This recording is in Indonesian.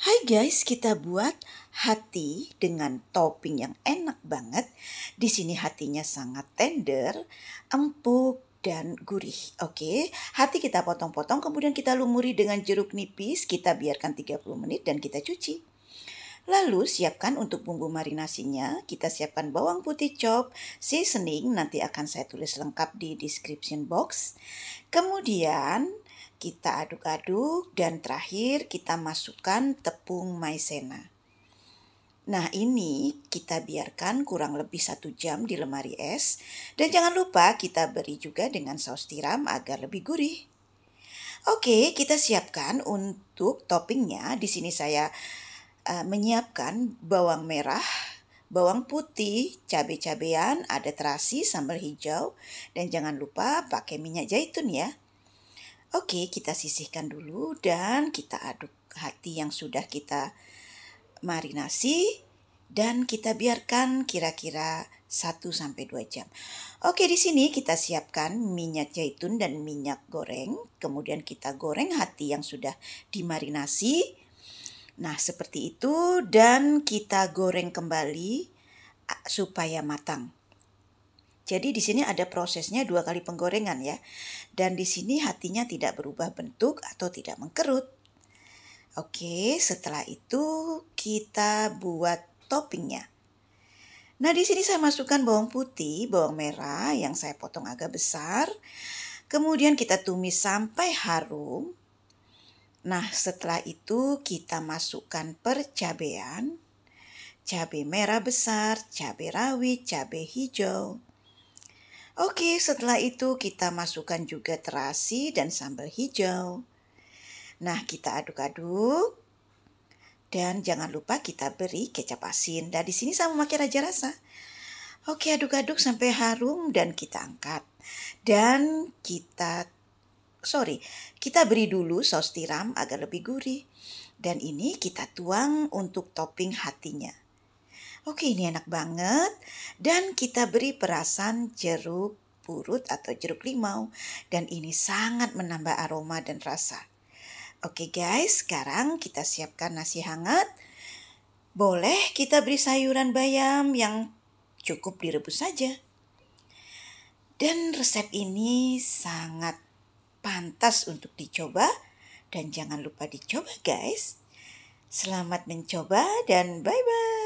Hai guys, kita buat hati dengan topping yang enak banget. Di sini hatinya sangat tender, empuk, dan gurih. Oke, hati kita potong-potong kemudian kita lumuri dengan jeruk nipis, kita biarkan 30 menit dan kita cuci. Lalu siapkan untuk bumbu marinasinya, kita siapkan bawang putih chop, seasoning nanti akan saya tulis lengkap di description box. Kemudian kita aduk-aduk dan terakhir kita masukkan tepung maizena. Nah ini kita biarkan kurang lebih satu jam di lemari es dan jangan lupa kita beri juga dengan saus tiram agar lebih gurih. Oke kita siapkan untuk toppingnya di sini saya uh, menyiapkan bawang merah, bawang putih, cabai-cabean, ada terasi, sambal hijau, dan jangan lupa pakai minyak zaitun ya. Oke, kita sisihkan dulu dan kita aduk hati yang sudah kita marinasi dan kita biarkan kira-kira 1 sampai 2 jam. Oke, di sini kita siapkan minyak zaitun dan minyak goreng. Kemudian kita goreng hati yang sudah dimarinasi. Nah, seperti itu dan kita goreng kembali supaya matang. Jadi di sini ada prosesnya dua kali penggorengan ya. Dan di sini hatinya tidak berubah bentuk atau tidak mengkerut. Oke, setelah itu kita buat toppingnya. Nah, di sini saya masukkan bawang putih, bawang merah yang saya potong agak besar. Kemudian kita tumis sampai harum. Nah, setelah itu kita masukkan percabean, cabai merah besar, cabai rawit, cabai hijau. Oke, setelah itu kita masukkan juga terasi dan sambal hijau. Nah, kita aduk-aduk. Dan jangan lupa kita beri kecap asin. Dan di sini saya memakai raja rasa. Oke, aduk-aduk sampai harum dan kita angkat. Dan kita sorry, kita beri dulu saus tiram agar lebih gurih. Dan ini kita tuang untuk topping hatinya. Oke, ini enak banget. Dan kita beri perasan jeruk purut atau jeruk limau dan ini sangat menambah aroma dan rasa. Oke guys, sekarang kita siapkan nasi hangat. Boleh kita beri sayuran bayam yang cukup direbus saja. Dan resep ini sangat pantas untuk dicoba dan jangan lupa dicoba guys. Selamat mencoba dan bye-bye.